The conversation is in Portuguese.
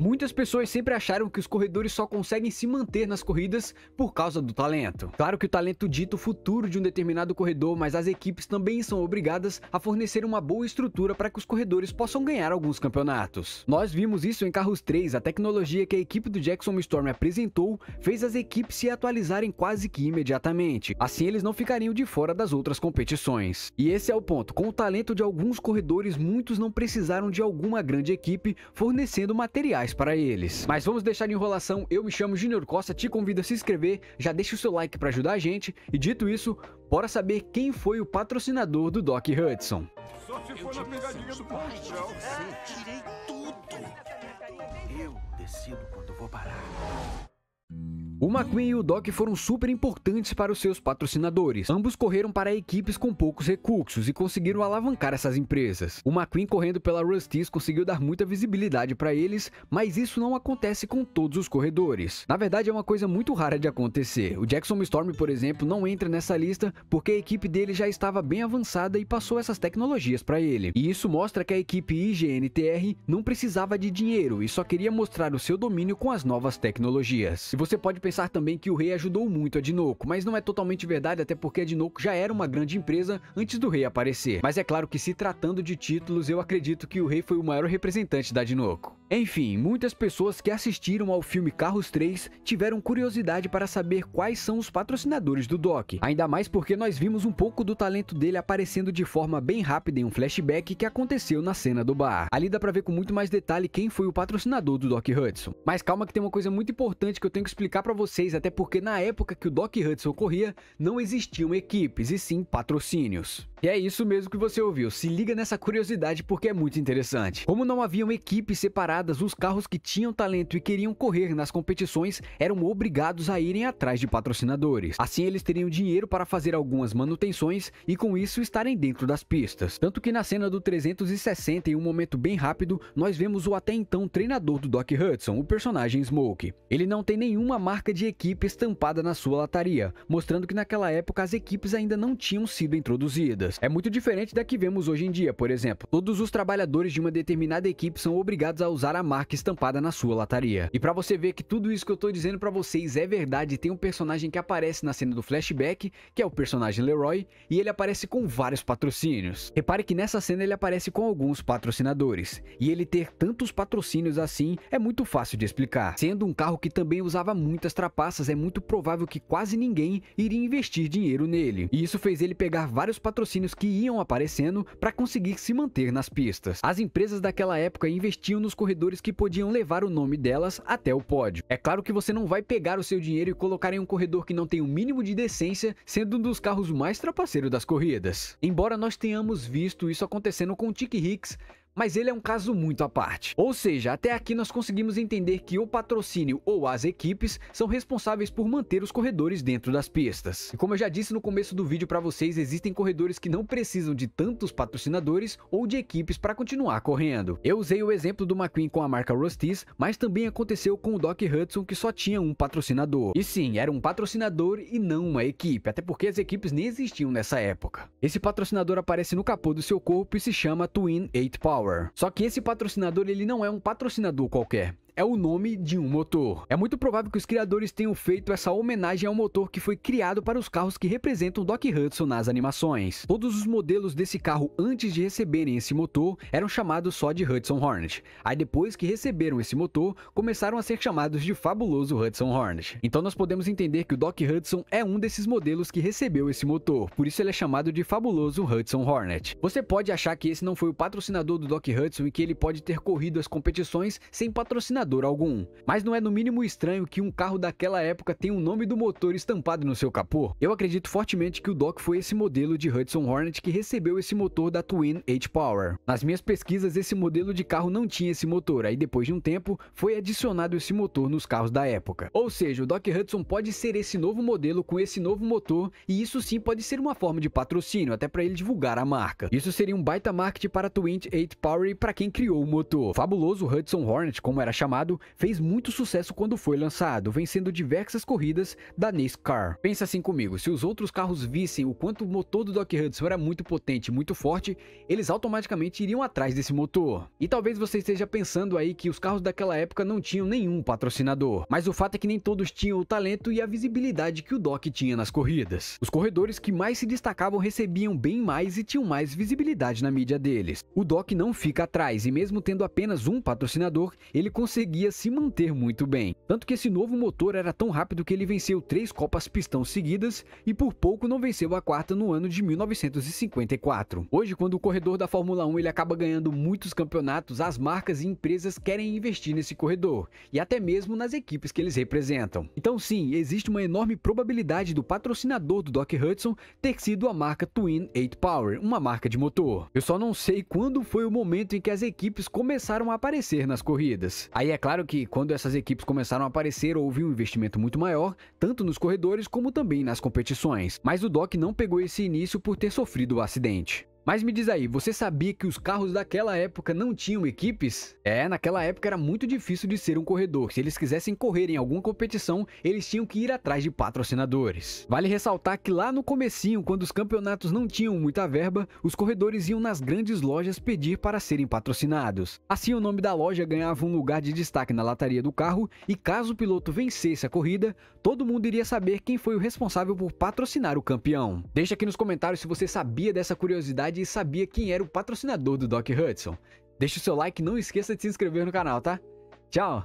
Muitas pessoas sempre acharam que os corredores só conseguem se manter nas corridas por causa do talento. Claro que o talento dita o futuro de um determinado corredor, mas as equipes também são obrigadas a fornecer uma boa estrutura para que os corredores possam ganhar alguns campeonatos. Nós vimos isso em Carros 3, a tecnologia que a equipe do Jackson Storm apresentou fez as equipes se atualizarem quase que imediatamente, assim eles não ficariam de fora das outras competições. E esse é o ponto, com o talento de alguns corredores, muitos não precisaram de alguma grande equipe fornecendo materiais mais para eles. Mas vamos deixar de enrolação, eu me chamo Junior Costa, te convido a se inscrever, já deixa o seu like para ajudar a gente, e dito isso, bora saber quem foi o patrocinador do Doc Hudson. Só se for na pegadinha do pais, Você tirei tudo. Eu decido quando vou parar. O McQueen e o Doc foram super importantes para os seus patrocinadores. Ambos correram para equipes com poucos recursos e conseguiram alavancar essas empresas. O McQueen correndo pela Rusty's conseguiu dar muita visibilidade para eles, mas isso não acontece com todos os corredores. Na verdade, é uma coisa muito rara de acontecer. O Jackson Storm, por exemplo, não entra nessa lista porque a equipe dele já estava bem avançada e passou essas tecnologias para ele. E isso mostra que a equipe IGNTR não precisava de dinheiro e só queria mostrar o seu domínio com as novas tecnologias. E você pode pensar também que o rei ajudou muito a Dinoco, mas não é totalmente verdade até porque a Dinoco já era uma grande empresa antes do rei aparecer. Mas é claro que se tratando de títulos, eu acredito que o rei foi o maior representante da Dinoco. Enfim, muitas pessoas que assistiram ao filme Carros 3 tiveram curiosidade para saber quais são os patrocinadores do Doc, ainda mais porque nós vimos um pouco do talento dele aparecendo de forma bem rápida em um flashback que aconteceu na cena do bar. Ali dá pra ver com muito mais detalhe quem foi o patrocinador do Doc Hudson. Mas calma que tem uma coisa muito importante que eu tenho que explicar para vocês, até porque na época que o Doc Hudson corria, não existiam equipes e sim patrocínios. E é isso mesmo que você ouviu, se liga nessa curiosidade porque é muito interessante. Como não haviam equipes separadas, os carros que tinham talento e queriam correr nas competições eram obrigados a irem atrás de patrocinadores. Assim eles teriam dinheiro para fazer algumas manutenções e com isso estarem dentro das pistas. Tanto que na cena do 360, em um momento bem rápido, nós vemos o até então treinador do Doc Hudson, o personagem Smoke. Ele não tem nenhuma marca de equipe estampada na sua lataria, mostrando que naquela época as equipes ainda não tinham sido introduzidas. É muito diferente da que vemos hoje em dia, por exemplo. Todos os trabalhadores de uma determinada equipe são obrigados a usar a marca estampada na sua lataria. E para você ver que tudo isso que eu tô dizendo para vocês é verdade, tem um personagem que aparece na cena do flashback, que é o personagem Leroy, e ele aparece com vários patrocínios. Repare que nessa cena ele aparece com alguns patrocinadores, e ele ter tantos patrocínios assim é muito fácil de explicar. Sendo um carro que também usava muitas trapaças, é muito provável que quase ninguém iria investir dinheiro nele. E isso fez ele pegar vários patrocínios patrocínios que iam aparecendo para conseguir se manter nas pistas. As empresas daquela época investiam nos corredores que podiam levar o nome delas até o pódio. É claro que você não vai pegar o seu dinheiro e colocar em um corredor que não tem o um mínimo de decência, sendo um dos carros mais trapaceiros das corridas. Embora nós tenhamos visto isso acontecendo com o Tick Hicks, mas ele é um caso muito à parte. Ou seja, até aqui nós conseguimos entender que o patrocínio ou as equipes são responsáveis por manter os corredores dentro das pistas. E como eu já disse no começo do vídeo para vocês, existem corredores que não precisam de tantos patrocinadores ou de equipes para continuar correndo. Eu usei o exemplo do McQueen com a marca Rostis, mas também aconteceu com o Doc Hudson que só tinha um patrocinador. E sim, era um patrocinador e não uma equipe, até porque as equipes nem existiam nessa época. Esse patrocinador aparece no capô do seu corpo e se chama Twin 8 Power Power. Só que esse patrocinador, ele não é um patrocinador qualquer é o nome de um motor. É muito provável que os criadores tenham feito essa homenagem ao motor que foi criado para os carros que representam Doc Hudson nas animações. Todos os modelos desse carro antes de receberem esse motor eram chamados só de Hudson Hornet. Aí depois que receberam esse motor, começaram a ser chamados de fabuloso Hudson Hornet. Então nós podemos entender que o Doc Hudson é um desses modelos que recebeu esse motor, por isso ele é chamado de fabuloso Hudson Hornet. Você pode achar que esse não foi o patrocinador do Doc Hudson e que ele pode ter corrido as competições sem patrocinador lastrador algum. Mas não é no mínimo estranho que um carro daquela época tenha o nome do motor estampado no seu capô. Eu acredito fortemente que o Doc foi esse modelo de Hudson Hornet que recebeu esse motor da Twin H-Power. Nas minhas pesquisas, esse modelo de carro não tinha esse motor, aí depois de um tempo foi adicionado esse motor nos carros da época. Ou seja, o Doc Hudson pode ser esse novo modelo com esse novo motor e isso sim pode ser uma forma de patrocínio, até para ele divulgar a marca. Isso seria um baita marketing para a Twin 8 Power e para quem criou o motor. Fabuloso Hudson Hornet, como era chamado, chamado fez muito sucesso quando foi lançado, vencendo diversas corridas da NASCAR. Pensa assim comigo, se os outros carros vissem o quanto o motor do Doc Hudson era muito potente, muito forte, eles automaticamente iriam atrás desse motor. E talvez você esteja pensando aí que os carros daquela época não tinham nenhum patrocinador, mas o fato é que nem todos tinham o talento e a visibilidade que o Doc tinha nas corridas. Os corredores que mais se destacavam recebiam bem mais e tinham mais visibilidade na mídia deles. O Doc não fica atrás e mesmo tendo apenas um patrocinador, ele conseguiu conseguia se manter muito bem. Tanto que esse novo motor era tão rápido que ele venceu três Copas Pistão seguidas e por pouco não venceu a quarta no ano de 1954. Hoje, quando o corredor da Fórmula 1 ele acaba ganhando muitos campeonatos, as marcas e empresas querem investir nesse corredor e até mesmo nas equipes que eles representam. Então sim, existe uma enorme probabilidade do patrocinador do Doc Hudson ter sido a marca Twin 8 Power, uma marca de motor. Eu só não sei quando foi o momento em que as equipes começaram a aparecer nas corridas. Aí é é claro que quando essas equipes começaram a aparecer, houve um investimento muito maior, tanto nos corredores como também nas competições. Mas o Doc não pegou esse início por ter sofrido o acidente. Mas me diz aí, você sabia que os carros daquela época não tinham equipes? É, naquela época era muito difícil de ser um corredor. Se eles quisessem correr em alguma competição, eles tinham que ir atrás de patrocinadores. Vale ressaltar que lá no comecinho, quando os campeonatos não tinham muita verba, os corredores iam nas grandes lojas pedir para serem patrocinados. Assim, o nome da loja ganhava um lugar de destaque na lataria do carro e caso o piloto vencesse a corrida, todo mundo iria saber quem foi o responsável por patrocinar o campeão. Deixa aqui nos comentários se você sabia dessa curiosidade e sabia quem era o patrocinador do Doc Hudson. Deixe o seu like e não esqueça de se inscrever no canal, tá? Tchau!